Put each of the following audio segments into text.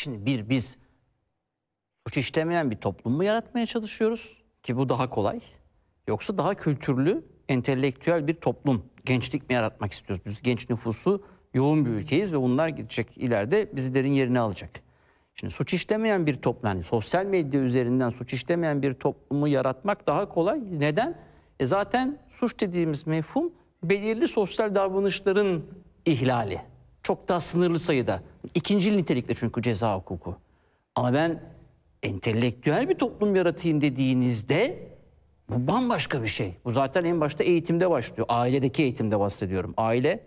Şimdi bir biz suç işlemeyen bir toplum mu yaratmaya çalışıyoruz ki bu daha kolay yoksa daha kültürlü entelektüel bir toplum gençlik mi yaratmak istiyoruz? Biz genç nüfusu yoğun bir ülkeyiz ve bunlar gidecek ileride bizlerin yerini alacak. Şimdi suç işlemeyen bir toplum yani sosyal medya üzerinden suç işlemeyen bir toplumu yaratmak daha kolay. Neden? E zaten suç dediğimiz mefhum belirli sosyal davranışların ihlali. Çok daha sınırlı sayıda. İkinci nitelikte çünkü ceza hukuku. Ama ben entelektüel bir toplum yaratayım dediğinizde bu bambaşka bir şey. Bu zaten en başta eğitimde başlıyor. Ailedeki eğitimde bahsediyorum. Aile,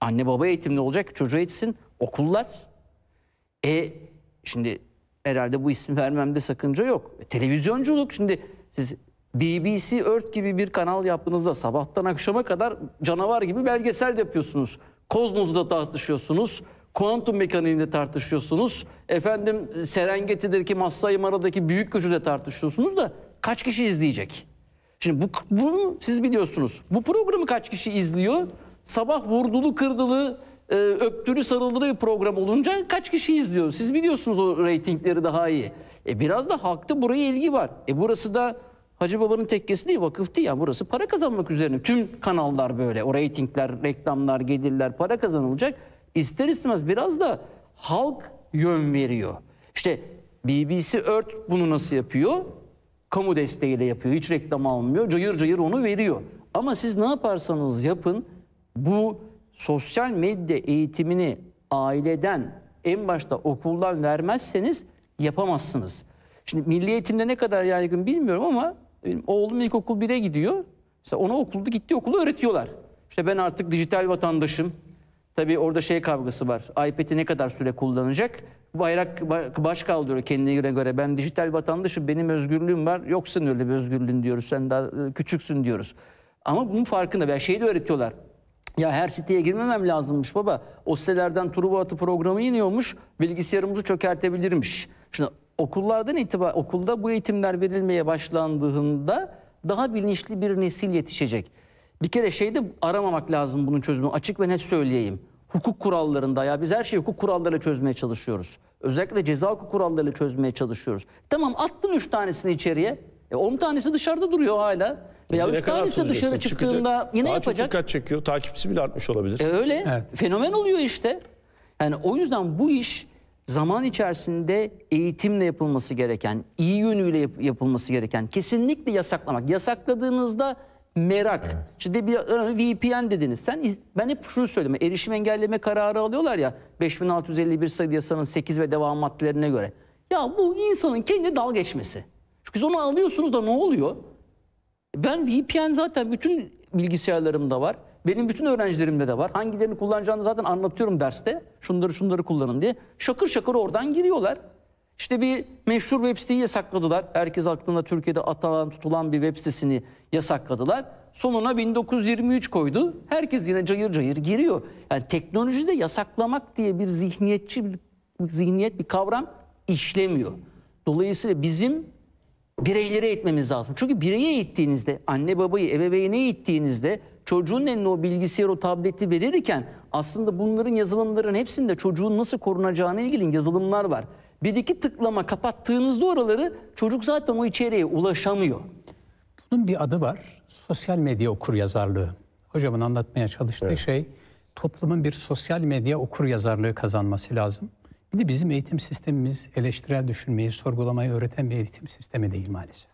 anne baba eğitimli olacak, çocuğu yetişsin, okullar. E şimdi herhalde bu isim vermemde sakınca yok. E, televizyonculuk şimdi siz BBC Earth gibi bir kanal yaptığınızda sabahtan akşama kadar canavar gibi belgesel yapıyorsunuz. Kozmos'u tartışıyorsunuz. Kuantum mekaniğinde tartışıyorsunuz. Efendim Serengeti'deki Masai Mara'daki büyük göçü tartışıyorsunuz da kaç kişi izleyecek? Şimdi bu, bunu siz biliyorsunuz. Bu programı kaç kişi izliyor? Sabah vurdulu kırdılı e, öptülü sarıldığı bir program olunca kaç kişi izliyor? Siz biliyorsunuz o reytingleri daha iyi. E biraz da halkta buraya ilgi var. E burası da Hacı Baba'nın tekkesi değil vakıf değil. Yani burası para kazanmak üzerine. Tüm kanallar böyle. O reytingler, reklamlar, gelirler para kazanılacak. İster istemez biraz da halk yön veriyor. İşte BBC Earth bunu nasıl yapıyor? Kamu desteğiyle yapıyor. Hiç reklam almıyor. Cayır cayır onu veriyor. Ama siz ne yaparsanız yapın bu sosyal medya eğitimini aileden en başta okuldan vermezseniz yapamazsınız. Şimdi milli eğitimde ne kadar yaygın bilmiyorum ama benim oğlum ilkokul 1'e gidiyor. İşte ona okulda gitti okulu öğretiyorlar. İşte ben artık dijital vatandaşım. Tabii orada şey kavgası var. iPad'i ne kadar süre kullanacak? Bayrak baş kaldırıyor kendine göre. Ben dijital vatandaşım, benim özgürlüğüm var. Yoksun öyle bir özgürlüğün diyoruz. Sen daha ıı, küçüksün diyoruz. Ama bunun farkında. Ben şeyi de öğretiyorlar. Ya her siteye girmemem lazımmış baba. O sitelerden Truva Atı programı iniyormuş. Bilgisayarımızı çökertebilirmiş. Şimdi okullardan itibar okulda bu eğitimler verilmeye başlandığında daha bilinçli bir nesil yetişecek. Bir kere şeyde aramamak lazım bunun çözümü. Açık ve net söyleyeyim. Hukuk kurallarında ya biz her şeyi hukuk kurallarıyla çözmeye çalışıyoruz. Özellikle ceza hukuk kurallarıyla çözmeye çalışıyoruz. Tamam attın üç tanesini içeriye. E 10 tanesi dışarıda duruyor hala. Veya üç tanesi dışarı çıktığında çıkacak. yine Daha yapacak. Daha dikkat çekiyor. Takipçisi bile artmış olabilir. E öyle. Evet. Fenomen oluyor işte. Yani o yüzden bu iş zaman içerisinde eğitimle yapılması gereken, iyi yönüyle yap- yapılması gereken kesinlikle yasaklamak. Yasakladığınızda merak. Evet. Şimdi bir VPN dediniz. Sen ben hep şunu söyleme. Erişim engelleme kararı alıyorlar ya 5651 sayılı yasanın 8 ve devam maddelerine göre. Ya bu insanın kendi dal geçmesi. Çünkü siz onu alıyorsunuz da ne oluyor? Ben VPN zaten bütün bilgisayarlarımda var. Benim bütün öğrencilerimde de var. Hangilerini kullanacağını zaten anlatıyorum derste. Şunları şunları kullanın diye. Şakır şakır oradan giriyorlar. İşte bir meşhur web siteyi yasakladılar. Herkes aklında Türkiye'de atılan tutulan bir web sitesini yasakladılar. Sonuna 1923 koydu. Herkes yine cayır cayır giriyor. Yani teknolojide yasaklamak diye bir zihniyetçi bir zihniyet bir kavram işlemiyor. Dolayısıyla bizim bireylere eğitmemiz lazım. Çünkü bireye eğittiğinizde, anne babayı, ebeveyni eğittiğinizde çocuğun eline o bilgisayar o tableti verirken aslında bunların yazılımların hepsinde çocuğun nasıl korunacağına ilgili yazılımlar var. Bir iki tıklama kapattığınızda oraları çocuk zaten o içeriye ulaşamıyor. Bunun bir adı var. Sosyal medya okur yazarlığı. Hocamın anlatmaya çalıştığı evet. şey toplumun bir sosyal medya okur yazarlığı kazanması lazım. Bir de bizim eğitim sistemimiz eleştirel düşünmeyi, sorgulamayı öğreten bir eğitim sistemi değil maalesef.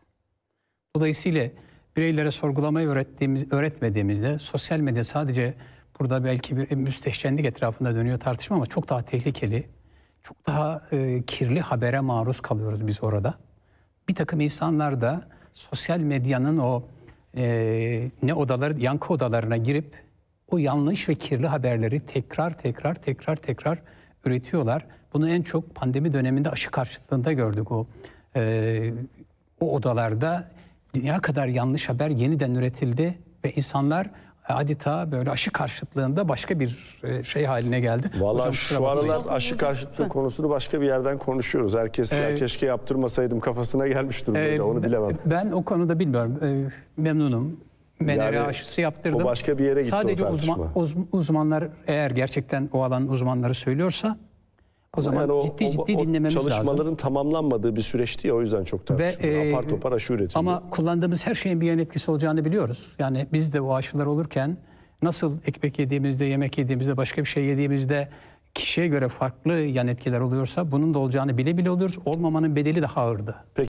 Dolayısıyla bireylere sorgulamayı öğrettiğimiz, öğretmediğimizde sosyal medya sadece burada belki bir müstehcenlik etrafında dönüyor tartışma ama çok daha tehlikeli, çok daha e, kirli habere maruz kalıyoruz biz orada. Bir takım insanlar da sosyal medyanın o e, ne odaları, yankı odalarına girip o yanlış ve kirli haberleri tekrar tekrar tekrar tekrar üretiyorlar. Bunu en çok pandemi döneminde aşı karşıtlığında gördük o e, o odalarda dünya kadar yanlış haber yeniden üretildi ve insanlar e, adeta böyle aşı karşıtlığında başka bir e, şey haline geldi. Valla şu aralar aşı karşıtlığı konusunu başka bir yerden konuşuyoruz. Herkes ee, ya keşke yaptırmasaydım kafasına gelmiş durumda. E, onu bilemem. Ben o konuda bilmiyorum. E, memnunum. Menere yani, aşısı yaptırdım. O başka bir yere gitti Sadece o uzman, uzmanlar eğer gerçekten o alan uzmanları söylüyorsa o zaman yani o, ciddi o, dinlememiz çalışmaların lazım. Çalışmaların tamamlanmadığı bir süreçti ya o yüzden çok tartışılıyor. Ve, e, Apar topar aşı üretildi. Ama kullandığımız her şeyin bir yan etkisi olacağını biliyoruz. Yani biz de o aşılar olurken nasıl ekmek yediğimizde, yemek yediğimizde, başka bir şey yediğimizde kişiye göre farklı yan etkiler oluyorsa bunun da olacağını bile bile oluyoruz. Olmamanın bedeli daha ağırdı. Peki.